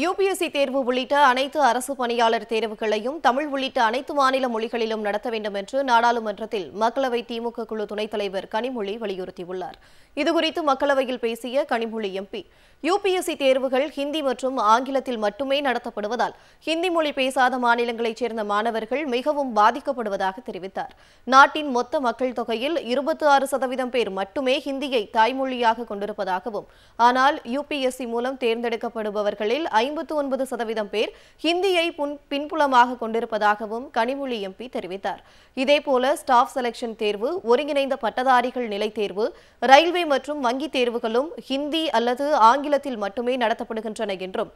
UPSC தேர்வு உள்ளிட்ட அனைத்து அரசு பணியாளர் தேர்வுகளையும் தமிழ் உள்ளிட்ட அனைத்து மாநில மொழிகளிலும் நடத்த வேண்டும் என்று நாடாளுமன்றத்தில் மக்களவை திமுக குழு துணைத் தலைவர் கனிமொழி வலியுறுத்தியுள்ளார் இதுகுறித்து மக்களவையில் பேசிய கனிமொழி எம்பி யுபிஎஸ்சி தேர்வுகள் ஹிந்தி மற்றும் ஆங்கிலத்தில் மட்டுமே நடத்தப்படுவதால் ஹிந்தி மொழி பேசாத மாநிலங்களைச் சேர்ந்த மாணவர்கள் மிகவும் பாதிக்கப்படுவதாக தெரிவித்தார் நாட்டின் மொத்த மக்கள் தொகையில் இருபத்தி ஆறு சதவீதம் பேர் மட்டுமே ஹிந்தியை தாய்மொழியாக கொண்டிருப்பதாகவும் ஆனால் யுபிஎஸ்சி மூலம் தேர்ந்தெடுக்கப்படுபவர்களில் ஐம்பத்து ஒன்பது சதவீதம் பேர் ஹிந்தியை பின்புலமாக கொண்டிருப்பதாகவும் கனிமொழி எம்பி தெரிவித்தார் இதேபோல ஸ்டாஃப் செலெக்ஷன் தேர்வு ஒருங்கிணைந்த பட்டதாரிகள் நிலை தேர்வு ரயில்வே மற்றும் வங்கி தேர்வுகளும் ஹிந்தி அல்லது ஆங்கிலத்தில் மட்டுமே நடத்தப்படுகின்றன என்றும்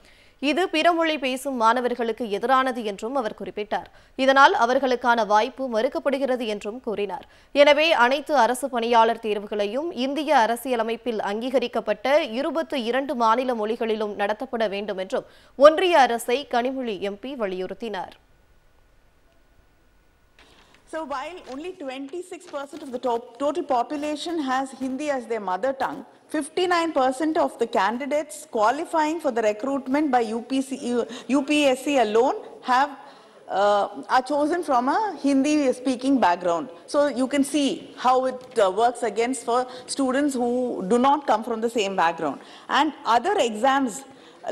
இது பிற மொழி பேசும் மாணவர்களுக்கு எதிரானது என்றும் அவர் குறிப்பிட்டார் இதனால் அவர்களுக்கான வாய்ப்பு மறுக்கப்படுகிறது என்றும் கூறினார் எனவே அனைத்து அரசு பணியாளர் தேர்வுகளையும் இந்திய அரசியலமைப்பில் அங்கீகரிக்கப்பட்ட இருபத்தி இரண்டு மாநில மொழிகளிலும் நடத்தப்பட வேண்டும் என்றும் ஒன்றிய அரசை கனிமொழி எம்பி வலியுறுத்தினார் So while only 26% of the top, total population has Hindi as their mother tongue, 59% of the candidates qualifying for the recruitment by UPC, UPSC alone have uh, are chosen from a Hindi speaking background. So you can see how it uh, works against for students who do not come from the same background. And other exams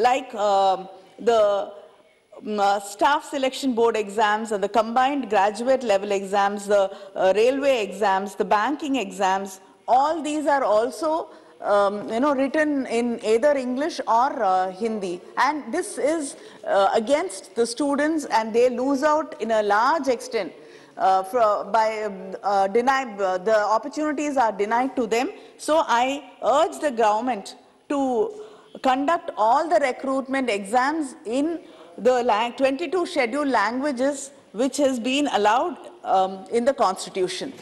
like uh, the um, uh, staff selection board exams and uh, the combined graduate level exams, the uh, railway exams, the banking exams, all these are also um, you know, written in either English or uh, Hindi. And this is uh, against the students and they lose out in a large extent. For, by um, uh, the opportunities are denied to them. So I urge the government to conduct all the recruitment exams in the 22 scheduled languages which has been allowed um, in the constitution.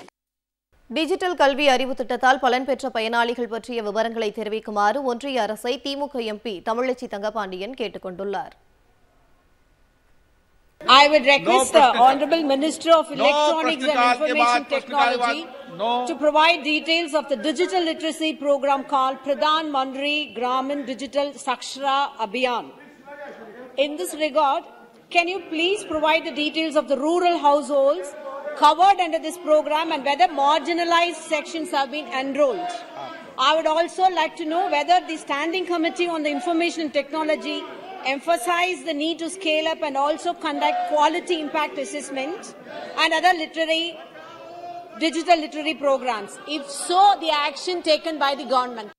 Digital கல்வி அறிவு திட்டத்தால் பலன் பெற்ற பயனாளிகள் பற்றிய விவரங்களை தெரிவிக்குமாறு ஒன்றிய அரசை திமுக எம்பி தமிழச்சி தங்கபாண்டியன் கேட்டுக் I would request no the Honorable Minister of Electronics no and Information Technology no. to provide details of the digital literacy program called Pradhan Mantri Gramin Digital Sakshara Abhiyan. In this regard, can you please provide the details of the rural households covered under this program and whether marginalized sections have been enrolled? I would also like to know whether the Standing Committee on the Information and Technology emphasized the need to scale up and also conduct quality impact assessment and other literary digital literary programs. If so, the action taken by the government.